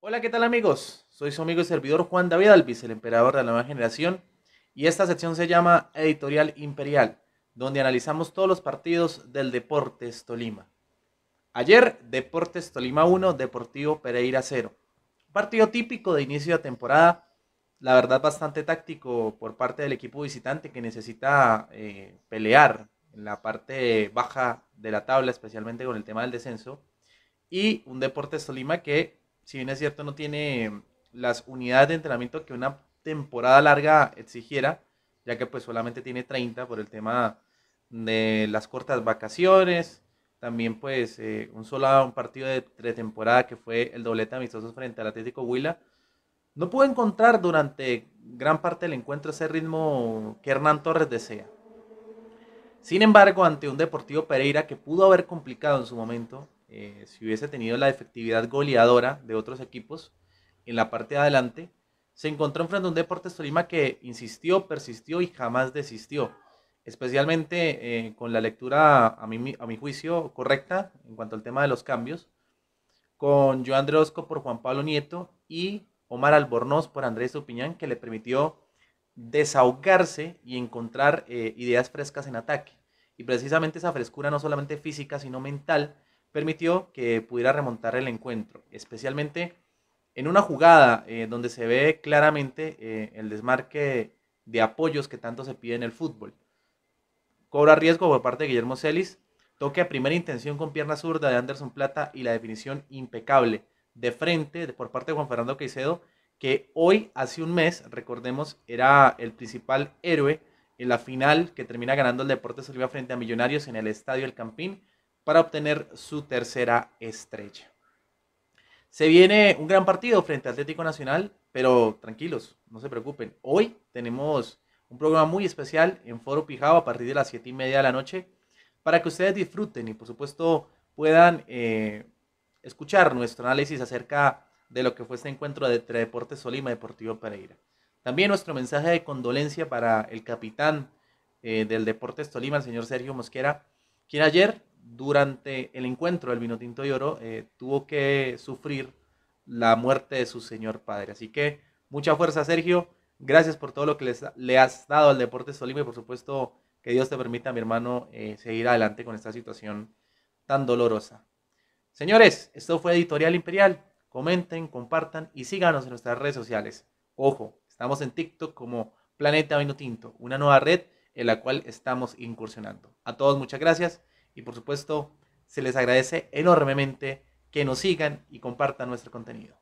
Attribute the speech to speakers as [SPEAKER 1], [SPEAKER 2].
[SPEAKER 1] Hola, ¿qué tal amigos? Soy su amigo y servidor Juan David Alvis, el emperador de la nueva generación, y esta sección se llama Editorial Imperial, donde analizamos todos los partidos del Deportes Tolima. Ayer, Deportes Tolima 1, Deportivo Pereira 0. Partido típico de inicio de temporada, la verdad bastante táctico por parte del equipo visitante que necesita eh, pelear en la parte baja de la tabla, especialmente con el tema del descenso. Y un Deportes Tolima que si bien es cierto, no tiene em, las unidades de entrenamiento que una temporada larga exigiera, ya que pues solamente tiene 30 por el tema de las cortas vacaciones, también pues eh, un solo ah, un partido de pretemporada que fue el doblete amistoso frente al Atlético Huila. No pudo encontrar durante gran parte del encuentro ese ritmo que Hernán Torres desea. Sin embargo, ante un Deportivo Pereira que pudo haber complicado en su momento, eh, si hubiese tenido la efectividad goleadora de otros equipos en la parte de adelante, se encontró enfrente a un Deportes Tolima que insistió, persistió y jamás desistió. Especialmente eh, con la lectura, a mi, a mi juicio, correcta en cuanto al tema de los cambios, con Joan Drosco por Juan Pablo Nieto y Omar Albornoz por Andrés Opiñán, que le permitió desahogarse y encontrar eh, ideas frescas en ataque. Y precisamente esa frescura, no solamente física, sino mental, permitió que pudiera remontar el encuentro, especialmente en una jugada eh, donde se ve claramente eh, el desmarque de apoyos que tanto se pide en el fútbol. Cobra riesgo por parte de Guillermo Celis, toque a primera intención con pierna zurda de Anderson Plata y la definición impecable de frente por parte de Juan Fernando Caicedo, que hoy, hace un mes, recordemos, era el principal héroe en la final que termina ganando el Deportes Oliva frente a Millonarios en el Estadio El Campín, para obtener su tercera estrella. Se viene un gran partido frente a Atlético Nacional, pero tranquilos, no se preocupen. Hoy tenemos un programa muy especial en Foro Pijao a partir de las 7 y media de la noche para que ustedes disfruten y por supuesto puedan eh, escuchar nuestro análisis acerca de lo que fue este encuentro entre Deportes Solima y Deportivo Pereira. También nuestro mensaje de condolencia para el capitán eh, del Deportes Tolima, el señor Sergio Mosquera, quien ayer durante el encuentro del vino tinto y oro, eh, tuvo que sufrir la muerte de su señor padre. Así que mucha fuerza, Sergio. Gracias por todo lo que le has dado al Deporte Solima y por supuesto que Dios te permita, mi hermano, eh, seguir adelante con esta situación tan dolorosa. Señores, esto fue Editorial Imperial. Comenten, compartan y síganos en nuestras redes sociales. Ojo, estamos en TikTok como Planeta Vino Tinto, una nueva red en la cual estamos incursionando. A todos muchas gracias y por supuesto, se les agradece enormemente que nos sigan y compartan nuestro contenido.